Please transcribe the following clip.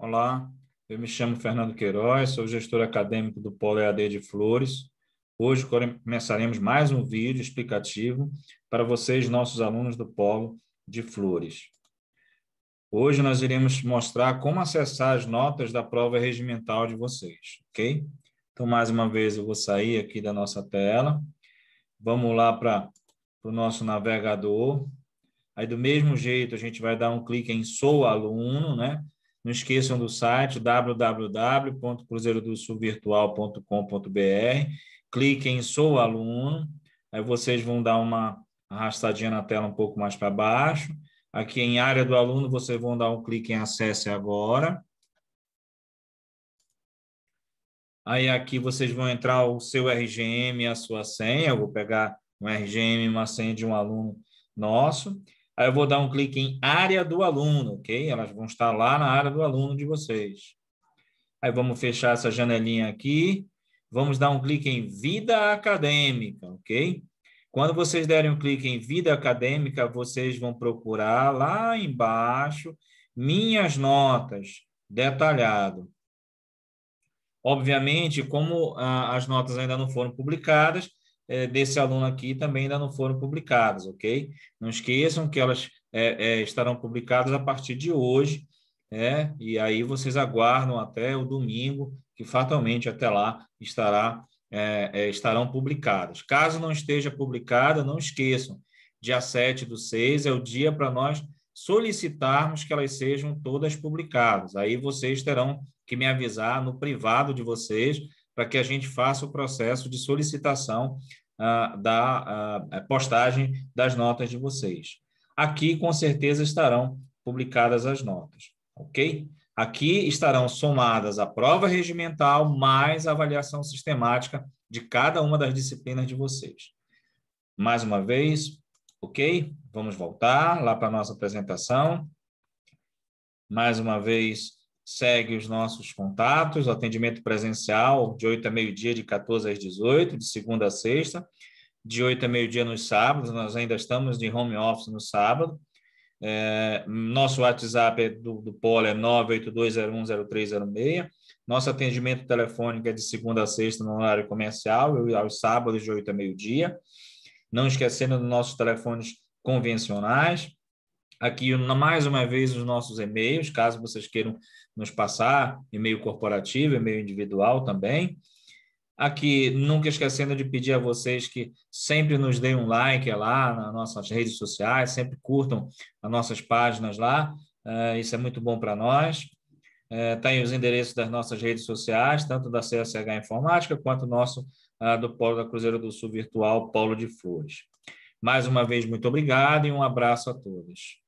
Olá, eu me chamo Fernando Queiroz, sou gestor acadêmico do Polo EAD de Flores. Hoje começaremos mais um vídeo explicativo para vocês, nossos alunos do Polo de Flores. Hoje nós iremos mostrar como acessar as notas da prova regimental de vocês, ok? Então, mais uma vez, eu vou sair aqui da nossa tela. Vamos lá para o nosso navegador. Aí, do mesmo jeito, a gente vai dar um clique em Sou Aluno, né? Não esqueçam do site www.cruzeirodosulvirtual.com.br. Cliquem em Sou Aluno. Aí vocês vão dar uma arrastadinha na tela um pouco mais para baixo. Aqui em área do aluno, vocês vão dar um clique em Acesse Agora. Aí aqui vocês vão entrar o seu RGM e a sua senha. Eu vou pegar um RGM e uma senha de um aluno nosso. Aí eu vou dar um clique em área do aluno, ok? Elas vão estar lá na área do aluno de vocês. Aí vamos fechar essa janelinha aqui. Vamos dar um clique em vida acadêmica, ok? Quando vocês derem um clique em vida acadêmica, vocês vão procurar lá embaixo minhas notas, detalhado. Obviamente, como ah, as notas ainda não foram publicadas, é, desse aluno aqui também ainda não foram publicadas, ok? Não esqueçam que elas é, é, estarão publicadas a partir de hoje, né? e aí vocês aguardam até o domingo, que fatalmente até lá estará, é, é estarão publicadas. Caso não esteja publicada, não esqueçam, dia 7 do 6 é o dia para nós solicitarmos que elas sejam todas publicadas. Aí vocês terão que me avisar no privado de vocês para que a gente faça o processo de solicitação ah, da ah, eh, postagem das notas de vocês. Aqui, com certeza, estarão publicadas as notas, ok? Aqui estarão somadas a prova regimental mais a avaliação sistemática de cada uma das disciplinas de vocês. Mais uma vez, ok? Vamos voltar lá para a nossa apresentação. Mais uma vez, segue os nossos contatos, atendimento presencial de 8 a meio-dia, de 14 às 18, de segunda a sexta, de 8 a meio-dia nos sábados, nós ainda estamos de home office no sábado. É, nosso WhatsApp é do, do Polo é 982010306. Nosso atendimento telefônico é de segunda a sexta no horário comercial, e aos sábados de 8 a meio-dia. Não esquecendo dos nossos telefones convencionais, aqui mais uma vez os nossos e-mails, caso vocês queiram nos passar, e-mail corporativo, e-mail individual também. Aqui, nunca esquecendo de pedir a vocês que sempre nos deem um like lá nas nossas redes sociais, sempre curtam as nossas páginas lá, eh, isso é muito bom para nós. Está eh, aí os endereços das nossas redes sociais, tanto da CSH Informática quanto nosso ah, do Polo da Cruzeiro do Sul Virtual, Polo de Flores. Mais uma vez, muito obrigado e um abraço a todos.